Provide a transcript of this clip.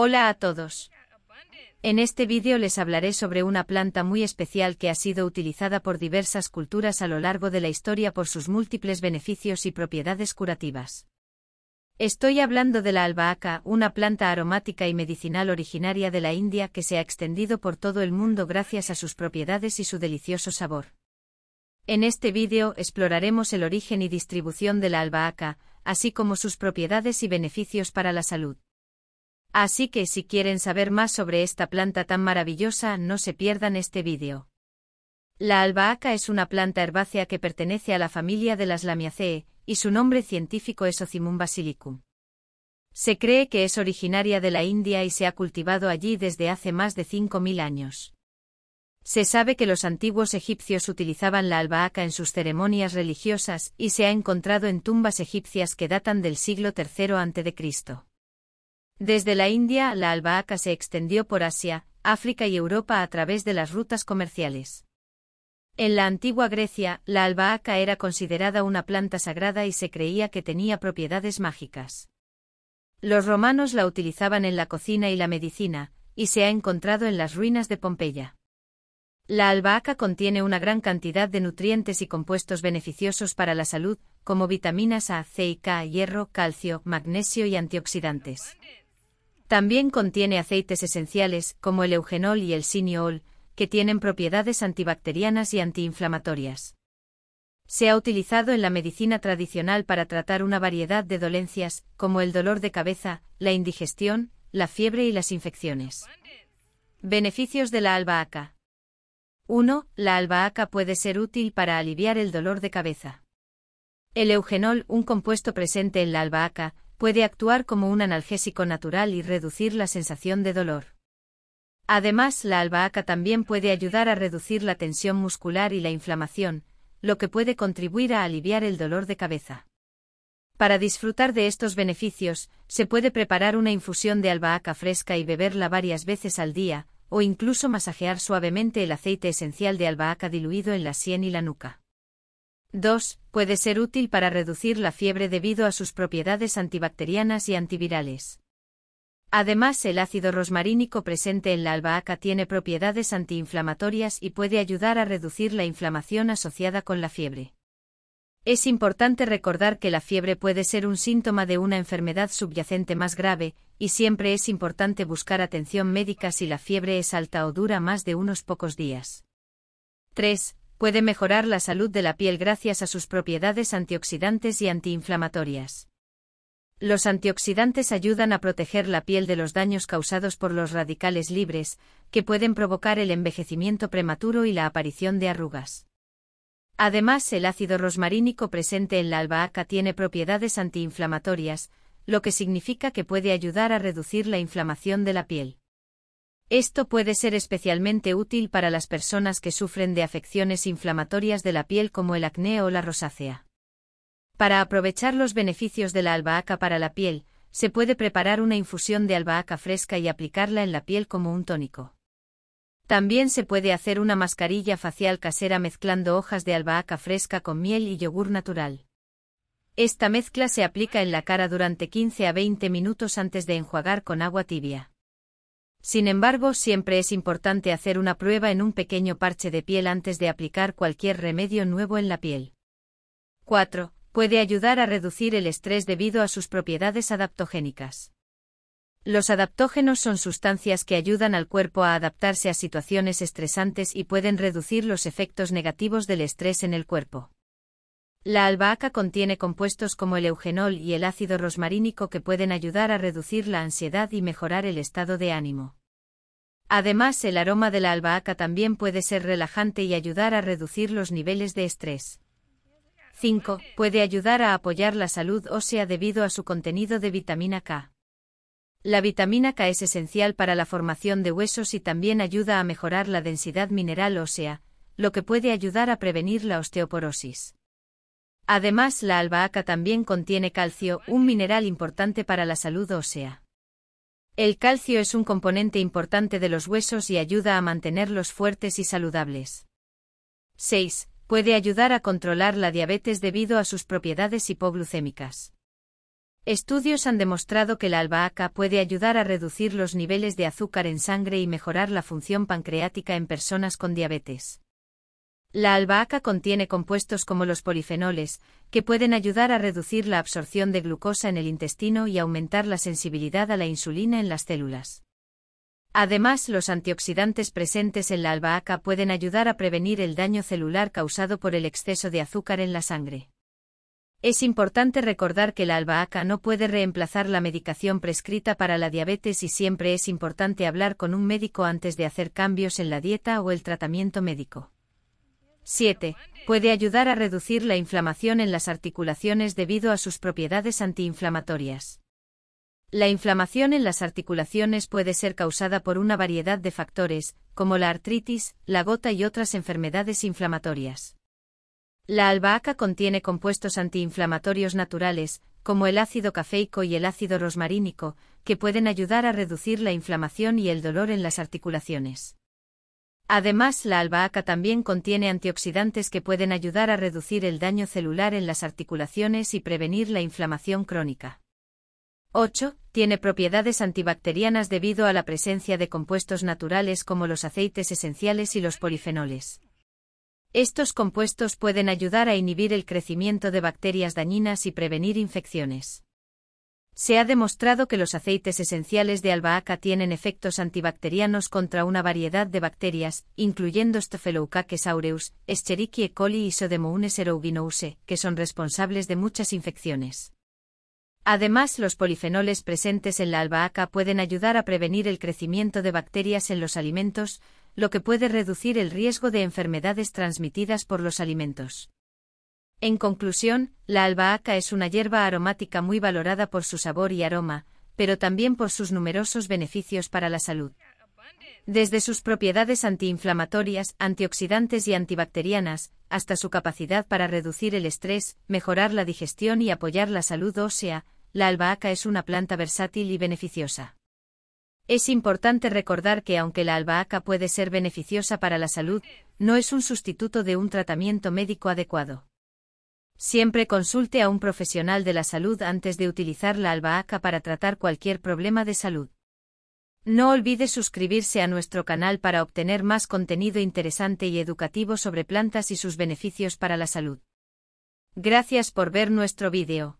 Hola a todos. En este vídeo les hablaré sobre una planta muy especial que ha sido utilizada por diversas culturas a lo largo de la historia por sus múltiples beneficios y propiedades curativas. Estoy hablando de la albahaca, una planta aromática y medicinal originaria de la India que se ha extendido por todo el mundo gracias a sus propiedades y su delicioso sabor. En este vídeo exploraremos el origen y distribución de la albahaca, así como sus propiedades y beneficios para la salud. Así que si quieren saber más sobre esta planta tan maravillosa no se pierdan este vídeo. La albahaca es una planta herbácea que pertenece a la familia de las Lamiaceae, y su nombre científico es Ocimum basilicum. Se cree que es originaria de la India y se ha cultivado allí desde hace más de 5.000 años. Se sabe que los antiguos egipcios utilizaban la albahaca en sus ceremonias religiosas y se ha encontrado en tumbas egipcias que datan del siglo III a.C. Desde la India, la albahaca se extendió por Asia, África y Europa a través de las rutas comerciales. En la antigua Grecia, la albahaca era considerada una planta sagrada y se creía que tenía propiedades mágicas. Los romanos la utilizaban en la cocina y la medicina, y se ha encontrado en las ruinas de Pompeya. La albahaca contiene una gran cantidad de nutrientes y compuestos beneficiosos para la salud, como vitaminas A, C y K, hierro, calcio, magnesio y antioxidantes. También contiene aceites esenciales, como el eugenol y el siniol, que tienen propiedades antibacterianas y antiinflamatorias. Se ha utilizado en la medicina tradicional para tratar una variedad de dolencias, como el dolor de cabeza, la indigestión, la fiebre y las infecciones. Beneficios de la albahaca. 1. La albahaca puede ser útil para aliviar el dolor de cabeza. El eugenol, un compuesto presente en la albahaca, puede actuar como un analgésico natural y reducir la sensación de dolor. Además, la albahaca también puede ayudar a reducir la tensión muscular y la inflamación, lo que puede contribuir a aliviar el dolor de cabeza. Para disfrutar de estos beneficios, se puede preparar una infusión de albahaca fresca y beberla varias veces al día, o incluso masajear suavemente el aceite esencial de albahaca diluido en la sien y la nuca. 2. Puede ser útil para reducir la fiebre debido a sus propiedades antibacterianas y antivirales. Además, el ácido rosmarínico presente en la albahaca tiene propiedades antiinflamatorias y puede ayudar a reducir la inflamación asociada con la fiebre. Es importante recordar que la fiebre puede ser un síntoma de una enfermedad subyacente más grave, y siempre es importante buscar atención médica si la fiebre es alta o dura más de unos pocos días. 3 puede mejorar la salud de la piel gracias a sus propiedades antioxidantes y antiinflamatorias. Los antioxidantes ayudan a proteger la piel de los daños causados por los radicales libres, que pueden provocar el envejecimiento prematuro y la aparición de arrugas. Además, el ácido rosmarínico presente en la albahaca tiene propiedades antiinflamatorias, lo que significa que puede ayudar a reducir la inflamación de la piel. Esto puede ser especialmente útil para las personas que sufren de afecciones inflamatorias de la piel como el acné o la rosácea. Para aprovechar los beneficios de la albahaca para la piel, se puede preparar una infusión de albahaca fresca y aplicarla en la piel como un tónico. También se puede hacer una mascarilla facial casera mezclando hojas de albahaca fresca con miel y yogur natural. Esta mezcla se aplica en la cara durante 15 a 20 minutos antes de enjuagar con agua tibia. Sin embargo, siempre es importante hacer una prueba en un pequeño parche de piel antes de aplicar cualquier remedio nuevo en la piel. 4. Puede ayudar a reducir el estrés debido a sus propiedades adaptogénicas. Los adaptógenos son sustancias que ayudan al cuerpo a adaptarse a situaciones estresantes y pueden reducir los efectos negativos del estrés en el cuerpo. La albahaca contiene compuestos como el eugenol y el ácido rosmarínico que pueden ayudar a reducir la ansiedad y mejorar el estado de ánimo. Además, el aroma de la albahaca también puede ser relajante y ayudar a reducir los niveles de estrés. 5. Puede ayudar a apoyar la salud ósea debido a su contenido de vitamina K. La vitamina K es esencial para la formación de huesos y también ayuda a mejorar la densidad mineral ósea, lo que puede ayudar a prevenir la osteoporosis. Además, la albahaca también contiene calcio, un mineral importante para la salud ósea. El calcio es un componente importante de los huesos y ayuda a mantenerlos fuertes y saludables. 6. Puede ayudar a controlar la diabetes debido a sus propiedades hipoglucémicas. Estudios han demostrado que la albahaca puede ayudar a reducir los niveles de azúcar en sangre y mejorar la función pancreática en personas con diabetes. La albahaca contiene compuestos como los polifenoles, que pueden ayudar a reducir la absorción de glucosa en el intestino y aumentar la sensibilidad a la insulina en las células. Además, los antioxidantes presentes en la albahaca pueden ayudar a prevenir el daño celular causado por el exceso de azúcar en la sangre. Es importante recordar que la albahaca no puede reemplazar la medicación prescrita para la diabetes y siempre es importante hablar con un médico antes de hacer cambios en la dieta o el tratamiento médico. 7. Puede ayudar a reducir la inflamación en las articulaciones debido a sus propiedades antiinflamatorias. La inflamación en las articulaciones puede ser causada por una variedad de factores, como la artritis, la gota y otras enfermedades inflamatorias. La albahaca contiene compuestos antiinflamatorios naturales, como el ácido cafeico y el ácido rosmarínico, que pueden ayudar a reducir la inflamación y el dolor en las articulaciones. Además, la albahaca también contiene antioxidantes que pueden ayudar a reducir el daño celular en las articulaciones y prevenir la inflamación crónica. 8. Tiene propiedades antibacterianas debido a la presencia de compuestos naturales como los aceites esenciales y los polifenoles. Estos compuestos pueden ayudar a inhibir el crecimiento de bacterias dañinas y prevenir infecciones. Se ha demostrado que los aceites esenciales de albahaca tienen efectos antibacterianos contra una variedad de bacterias, incluyendo Staphylococcus aureus, Escherichia coli y Sodemounes aeruginosae, que son responsables de muchas infecciones. Además, los polifenoles presentes en la albahaca pueden ayudar a prevenir el crecimiento de bacterias en los alimentos, lo que puede reducir el riesgo de enfermedades transmitidas por los alimentos. En conclusión, la albahaca es una hierba aromática muy valorada por su sabor y aroma, pero también por sus numerosos beneficios para la salud. Desde sus propiedades antiinflamatorias, antioxidantes y antibacterianas, hasta su capacidad para reducir el estrés, mejorar la digestión y apoyar la salud ósea, la albahaca es una planta versátil y beneficiosa. Es importante recordar que aunque la albahaca puede ser beneficiosa para la salud, no es un sustituto de un tratamiento médico adecuado. Siempre consulte a un profesional de la salud antes de utilizar la albahaca para tratar cualquier problema de salud. No olvide suscribirse a nuestro canal para obtener más contenido interesante y educativo sobre plantas y sus beneficios para la salud. Gracias por ver nuestro vídeo.